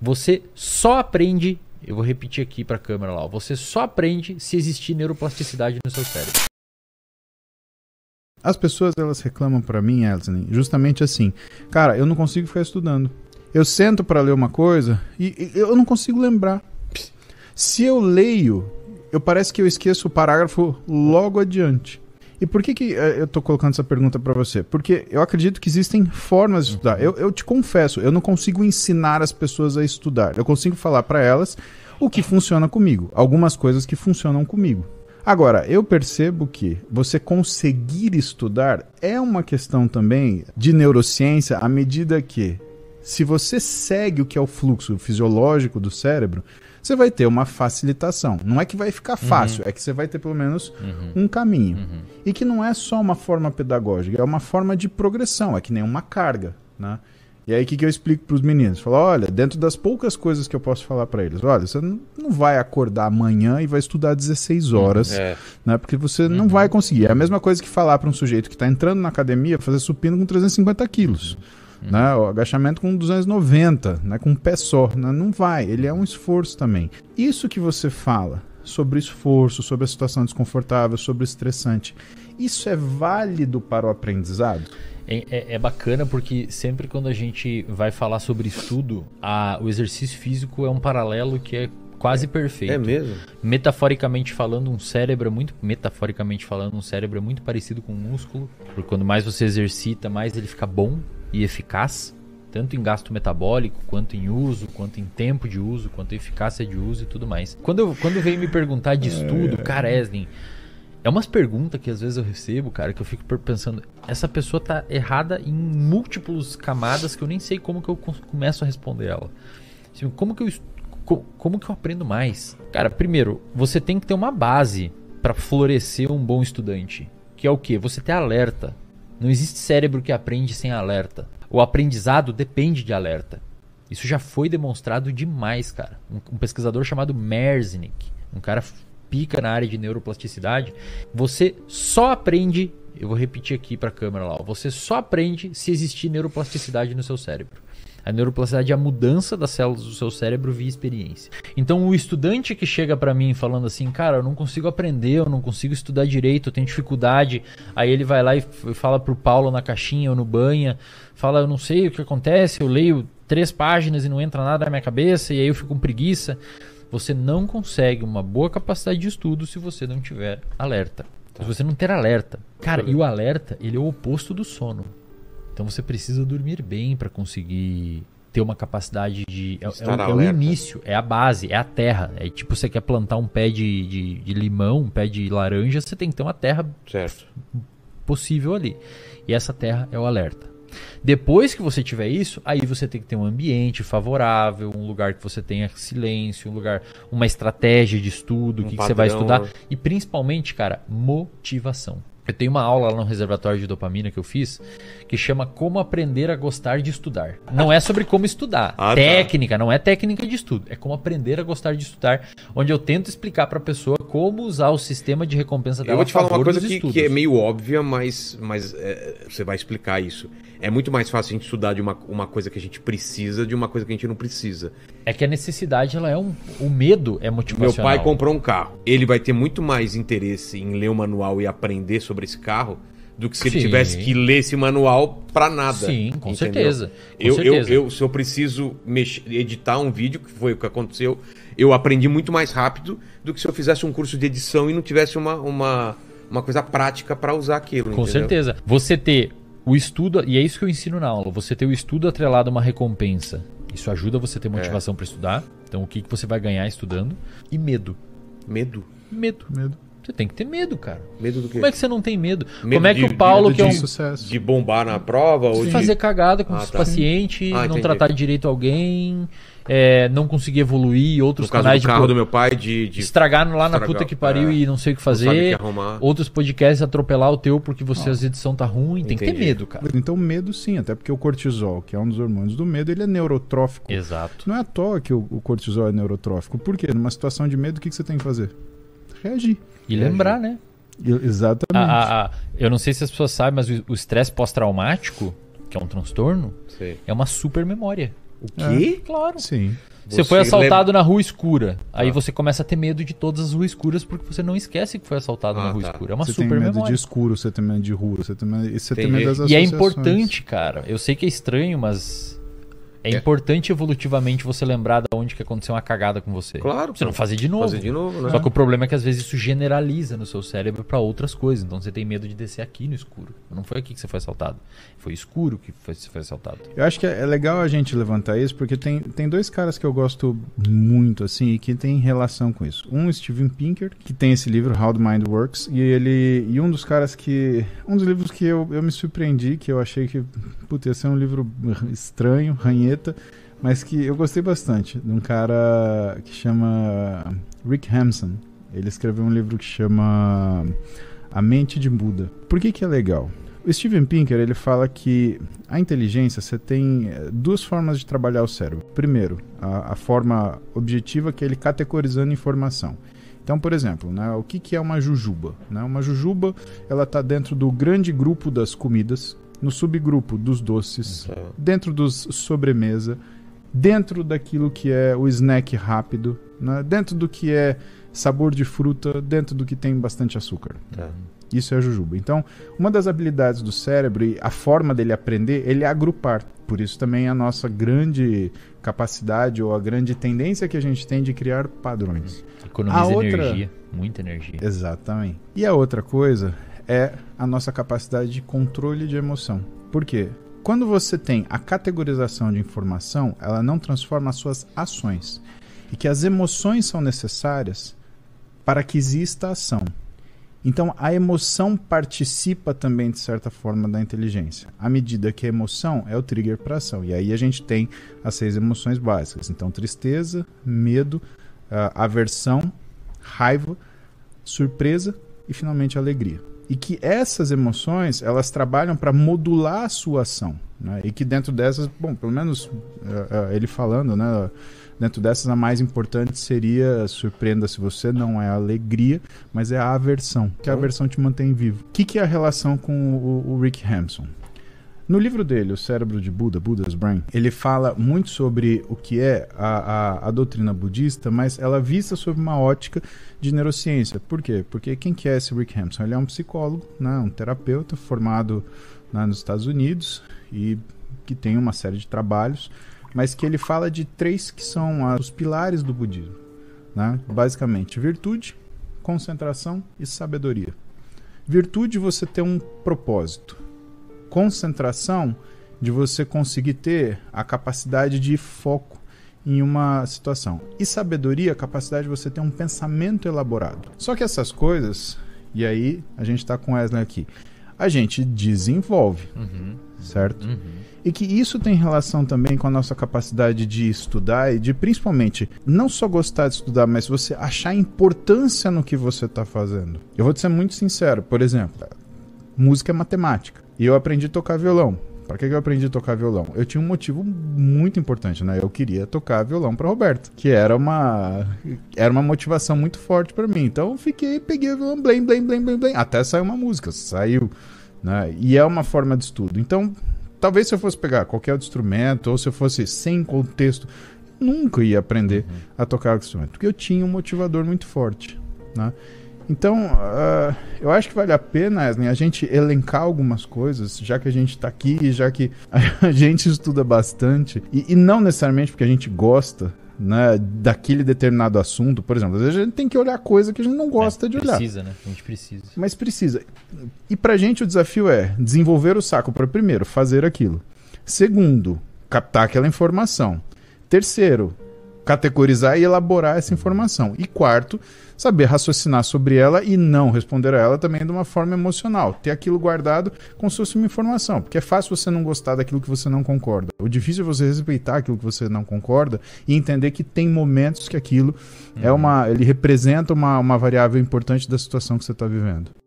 Você só aprende, eu vou repetir aqui para a câmera lá, você só aprende se existir neuroplasticidade no seu cérebro. As pessoas elas reclamam para mim, Elton, justamente assim, cara, eu não consigo ficar estudando. Eu sento para ler uma coisa e, e eu não consigo lembrar. Se eu leio, eu parece que eu esqueço o parágrafo logo adiante. E por que, que eh, eu estou colocando essa pergunta para você? Porque eu acredito que existem formas de estudar. Eu, eu te confesso, eu não consigo ensinar as pessoas a estudar. Eu consigo falar para elas o que funciona comigo, algumas coisas que funcionam comigo. Agora, eu percebo que você conseguir estudar é uma questão também de neurociência à medida que, se você segue o que é o fluxo fisiológico do cérebro, você vai ter uma facilitação. Não é que vai ficar uhum. fácil, uhum. é que você vai ter pelo menos uhum. um caminho. Uhum. E que não é só uma forma pedagógica, é uma forma de progressão, é que nem uma carga, né? E aí o que, que eu explico para os meninos? Falo, olha, dentro das poucas coisas que eu posso falar para eles, olha, você não vai acordar amanhã e vai estudar 16 uhum. horas, é. né? Porque você uhum. não vai conseguir. É a mesma coisa que falar para um sujeito que está entrando na academia fazer supino com 350 quilos. Uhum. Uhum. Né? O agachamento com 290, né? com um pé só. Né? Não vai, ele é um esforço também. Isso que você fala sobre esforço, sobre a situação desconfortável, sobre o estressante, isso é válido para o aprendizado? É, é, é, bacana porque sempre quando a gente vai falar sobre estudo, a, o exercício físico é um paralelo que é quase perfeito. É mesmo? Metaforicamente falando, um cérebro é muito metaforicamente falando, um cérebro é muito parecido com um músculo, porque quando mais você exercita, mais ele fica bom, e eficaz, tanto em gasto metabólico, quanto em uso, quanto em tempo de uso, quanto em eficácia de uso e tudo mais. Quando, eu, quando veio me perguntar de é. estudo, é... cara, Eslin, é umas perguntas que às vezes eu recebo, cara, que eu fico pensando, essa pessoa tá errada em múltiplos camadas que eu nem sei como que eu começo a responder ela. Tipo, como que eu como que eu aprendo mais? Cara, primeiro, você tem que ter uma base para florescer um bom estudante, que é o que? Você ter alerta não existe cérebro que aprende sem alerta. O aprendizado depende de alerta. Isso já foi demonstrado demais, cara. Um, um pesquisador chamado Mersnick, um cara pica na área de neuroplasticidade, você só aprende eu vou repetir aqui para a câmera lá. Você só aprende se existir neuroplasticidade no seu cérebro. A neuroplasticidade é a mudança das células do seu cérebro via experiência. Então, o estudante que chega para mim falando assim, cara, eu não consigo aprender, eu não consigo estudar direito, eu tenho dificuldade. Aí ele vai lá e fala para o Paulo na caixinha ou no banha, fala, eu não sei o que acontece, eu leio três páginas e não entra nada na minha cabeça e aí eu fico com preguiça. Você não consegue uma boa capacidade de estudo se você não tiver alerta. Tá. Você não ter alerta. Cara, uhum. e o alerta, ele é o oposto do sono. Então você precisa dormir bem para conseguir ter uma capacidade de. É, é, é, o início, é a base, é a terra. É tipo, você quer plantar um pé de, de, de limão, um pé de laranja, você tem que ter uma terra certo. possível ali. E essa terra é o alerta. Depois que você tiver isso, aí você tem que ter um ambiente favorável, um lugar que você tenha silêncio, um lugar, uma estratégia de estudo, o um que, que, você vai estudar. Né? E principalmente, cara, motivação. Eu tenho uma aula lá no reservatório de dopamina que eu fiz que chama Como Aprender a Gostar de Estudar. Não é sobre como estudar. Ah, tá. técnica, tá. não é técnica de estudo. É como aprender a gostar de estudar, onde eu tento explicar para a pessoa como usar o sistema de recompensa dela. Eu vou te falar uma coisa que, que, é meio óbvia, mas, mas é, você vai explicar isso. É muito mais fácil a gente estudar de uma, uma coisa que a gente precisa de uma coisa que a gente não precisa. É que a necessidade, ela é um. O medo é motivacional. Meu pai comprou um carro. Ele vai ter muito mais interesse em ler o manual e aprender sobre sobre esse carro do que se ele tivesse que ler esse manual para nada. Sim, com entendeu? certeza. Com eu, certeza. Eu, eu, se eu preciso mexer, editar um vídeo, que foi o que aconteceu, eu aprendi muito mais rápido do que se eu fizesse um curso de edição e não tivesse uma, uma, uma coisa prática para usar aquilo. Com entendeu? certeza. Você ter o estudo, e é isso que eu ensino na aula, você ter o estudo atrelado a uma recompensa. Isso ajuda você a ter é. motivação é. para estudar. Então, o que, que você vai ganhar estudando? E medo. Medo. Medo. Medo. Você tem que ter medo, cara. Medo do quê? Como é que você não tem medo? medo Como é que de, o Paulo, que é um. Sucesso. De bombar na prova? Sim. Ou de fazer cagada com ah, os tá. pacientes, ah, não tratar direito alguém, é, não conseguir evoluir, outros no caso canais do carro de, do meu pai de. de estragar lá estragar, na puta que pariu é, e não sei o que fazer. que outros podcasts atropelar o teu porque você, ah. as edição tá ruim. Tem entendi. que ter medo, cara. Então, medo sim, até porque o cortisol, que é um dos hormônios do medo, ele é neurotrófico. Exato. Não é à toa que o, o cortisol é neurotrófico. Por quê? Numa situação de medo, o que, que você tem que fazer? reagir. E reagir. lembrar, né? Eu, exatamente. A, a, a, eu não sei se as pessoas sabem, mas o estresse pós-traumático, que é um transtorno, Sim. é uma super memória. O quê? É, claro. Sim. Você, você foi assaltado lembra... na rua escura. Ah. Aí você começa a ter medo de todas as ruas escuras porque você não esquece que foi assaltado ah, na rua tá. escura. É uma você super memória. Você tem medo memória. de escuro, você tem medo de rua, você tem medo, você tem medo das E é importante, cara. Eu sei que é estranho, mas é, é, importante evolutivamente você lembrar de onde que aconteceu uma cagada com você. Claro. Você não fazer de novo. Fazer de novo, né? Só que o problema é que às vezes isso generaliza no seu cérebro para outras coisas. Então você tem medo de descer aqui no escuro. Não foi aqui que você foi assaltado. Foi escuro que você foi assaltado. Eu acho que é, é legal a gente levantar isso porque tem, tem dois caras que eu gosto muito assim e que tem relação com isso. Um, Steven Pinker, que tem esse livro How the Mind Works e ele e um dos caras que um dos livros que eu, eu me surpreendi que eu achei que putz, ia ser um livro estranho, ranheiro preta, mas que eu gostei bastante, de um cara que chama Rick Hanson. Ele escreveu um livro que chama A Mente de Buda. Por que que é legal? O Steven Pinker ele fala que a inteligência você tem eh, duas formas de trabalhar o cérebro. Primeiro, a, a forma objetiva que é ele categorizando informação. Então, por exemplo, né, o que, que é uma jujuba? Né? Uma jujuba ela está dentro do grande grupo das comidas no subgrupo dos doces, okay. Então. dentro dos sobremesa, dentro daquilo que é o snack rápido, né? dentro do que é sabor de fruta, dentro do que tem bastante açúcar. Tá. Isso é a jujuba. Então, uma das habilidades do cérebro e a forma dele aprender, ele é agrupar. Por isso também a nossa grande capacidade ou a grande tendência que a gente tem de criar padrões. Economiza a outra... energia, muita energia. Exatamente. E a outra coisa é a nossa capacidade de controle de emoção. Por quê? Quando você tem a categorização de informação, ela não transforma as suas ações. E que as emoções são necessárias para que exista a ação. Então, a emoção participa também, de certa forma, da inteligência, à medida que a emoção é o trigger para ação. E aí a gente tem as seis emoções básicas: então, tristeza, medo, ah, aversão, raiva, surpresa e finalmente alegria e que essas emoções elas trabalham para modular a sua ação né? e que dentro dessas bom pelo menos uh, uh, ele falando né dentro dessas a mais importante seria surpreenda se você não é a alegria mas é a aversão que a então aversão te mantém vivo o que, que é a relação com o, o Rick Hampson no livro dele, O Cérebro de Buda, Buddha's Brain, ele fala muito sobre o que é a, a, a doutrina budista, mas ela é vista sob uma ótica de neurociência. Por quê? Porque quem que é esse Rick Hampson? Ele é um psicólogo, né, um terapeuta formado né, nos Estados Unidos e que tem uma série de trabalhos, mas que ele fala de três que são os pilares do budismo. Né? Basicamente, virtude, concentração e sabedoria. Virtude, você ter um propósito concentração de você conseguir ter a capacidade de foco em uma situação. E sabedoria, a capacidade de você ter um pensamento elaborado. Só que essas coisas, e aí a gente está com Wesley aqui, a gente desenvolve, uhum. certo? Uhum. E que isso tem relação também com a nossa capacidade de estudar e de principalmente não só gostar de estudar, mas você achar importância no que você está fazendo. Eu vou te ser muito sincero, por exemplo, música é matemática. E eu aprendi a tocar violão. Para que eu aprendi a tocar violão? Eu tinha um motivo muito importante, né? Eu queria tocar violão para Roberto, que era uma era uma motivação muito forte para mim. Então eu fiquei, peguei o violão, blém, blém, blém, blém, blém, até saiu uma música, saiu, né? E é uma forma de estudo. Então, talvez se eu fosse pegar qualquer outro instrumento ou se eu fosse sem contexto, nunca ia aprender uhum. a tocar o instrumento, porque eu tinha um motivador muito forte, né? Então, uh, eu acho que vale a pena, Eslen, a gente elencar algumas coisas, já que a gente está aqui, já que a gente estuda bastante, e, e não necessariamente porque a gente gosta né, daquele determinado assunto, por exemplo. Às vezes a gente tem que olhar coisa que a gente não gosta é, de olhar. Precisa, né? A gente precisa. Mas precisa. E para a gente o desafio é desenvolver o saco para primeiro, fazer aquilo. Segundo, captar aquela informação. Terceiro, categorizar e elaborar essa informação. E quarto, saber raciocinar sobre ela e não responder a ela também de uma forma emocional. Ter aquilo guardado como se fosse uma informação. Porque é fácil você não gostar daquilo que você não concorda. O difícil é você respeitar aquilo que você não concorda e entender que tem momentos que aquilo é uhum. é uma. ele representa uma, uma variável importante da situação que você está vivendo.